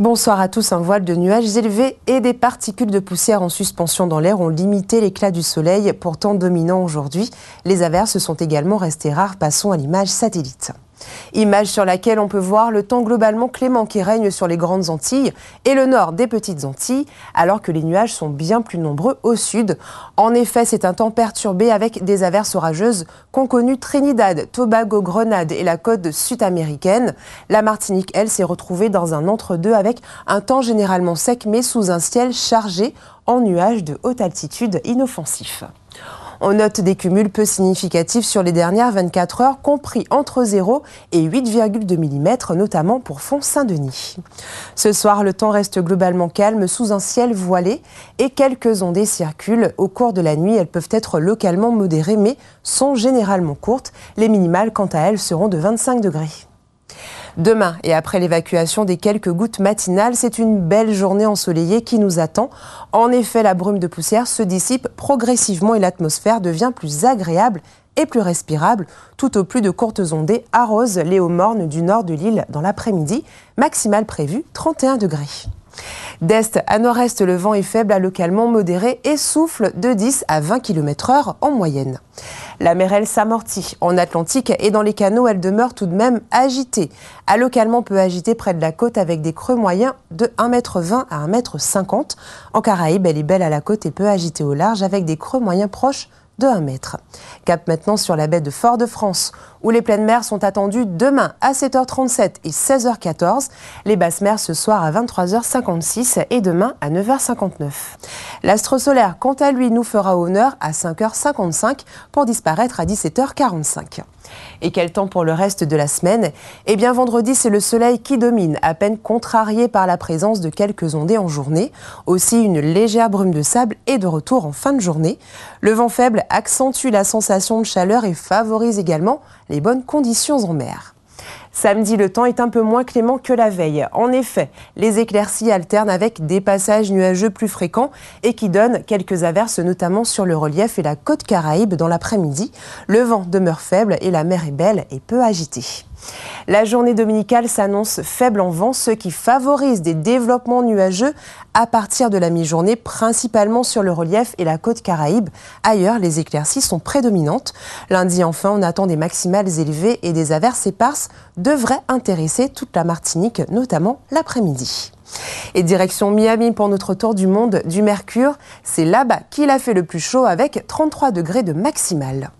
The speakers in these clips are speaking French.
Bonsoir à tous. Un voile de nuages élevés et des particules de poussière en suspension dans l'air ont limité l'éclat du soleil, pourtant dominant aujourd'hui. Les averses sont également restées rares. Passons à l'image satellite. Image sur laquelle on peut voir le temps globalement clément qui règne sur les Grandes Antilles et le nord des Petites Antilles, alors que les nuages sont bien plus nombreux au sud. En effet, c'est un temps perturbé avec des averses orageuses qu'ont connues Trinidad, Tobago, Grenade et la côte sud-américaine. La Martinique, elle, s'est retrouvée dans un entre-deux avec un temps généralement sec mais sous un ciel chargé en nuages de haute altitude inoffensifs. On note des cumuls peu significatifs sur les dernières 24 heures, compris entre 0 et 8,2 mm, notamment pour Font-Saint-Denis. Ce soir, le temps reste globalement calme sous un ciel voilé et quelques ondées circulent. Au cours de la nuit, elles peuvent être localement modérées, mais sont généralement courtes. Les minimales, quant à elles, seront de 25 degrés. Demain et après l'évacuation des quelques gouttes matinales, c'est une belle journée ensoleillée qui nous attend. En effet, la brume de poussière se dissipe progressivement et l'atmosphère devient plus agréable et plus respirable, tout au plus de courtes ondées arrosent les hauts mornes du nord de l'île dans l'après-midi, maximale prévue 31 degrés. D'est à nord-est, le vent est faible à localement modéré et souffle de 10 à 20 km/h en moyenne. La mer, elle s'amortit en Atlantique et dans les canaux, elle demeure tout de même agitée. À localement peu agitée près de la côte avec des creux moyens de 1,20 m à 1,50 m. En Caraïbe, elle est belle à la côte et peu agitée au large avec des creux moyens proches de 1 mètre. Cap maintenant sur la baie de Fort-de-France, où les pleines mers sont attendues demain à 7h37 et 16h14, les basses mers ce soir à 23h56 et demain à 9h59. L'astre solaire, quant à lui, nous fera honneur à 5h55 pour disparaître à 17h45. Et quel temps pour le reste de la semaine Eh bien vendredi, c'est le soleil qui domine, à peine contrarié par la présence de quelques ondées en journée, aussi une légère brume de sable est de retour en fin de journée. Le vent faible accentue la sensation de chaleur et favorise également les bonnes conditions en mer. Samedi, le temps est un peu moins clément que la veille. En effet, les éclaircies alternent avec des passages nuageux plus fréquents et qui donnent quelques averses, notamment sur le relief et la côte caraïbe dans l'après-midi. Le vent demeure faible et la mer est belle et peu agitée. La journée dominicale s'annonce faible en vent, ce qui favorise des développements nuageux à partir de la mi-journée, principalement sur le relief et la côte caraïbe. Ailleurs, les éclaircies sont prédominantes. Lundi, enfin, on attend des maximales élevées et des averses éparses devraient intéresser toute la Martinique, notamment l'après-midi. Et direction Miami pour notre tour du monde du Mercure. C'est là-bas qu'il a fait le plus chaud avec 33 degrés de maximale.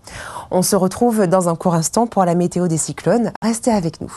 On se retrouve dans un court instant pour la météo des cyclones. Restez avec nous.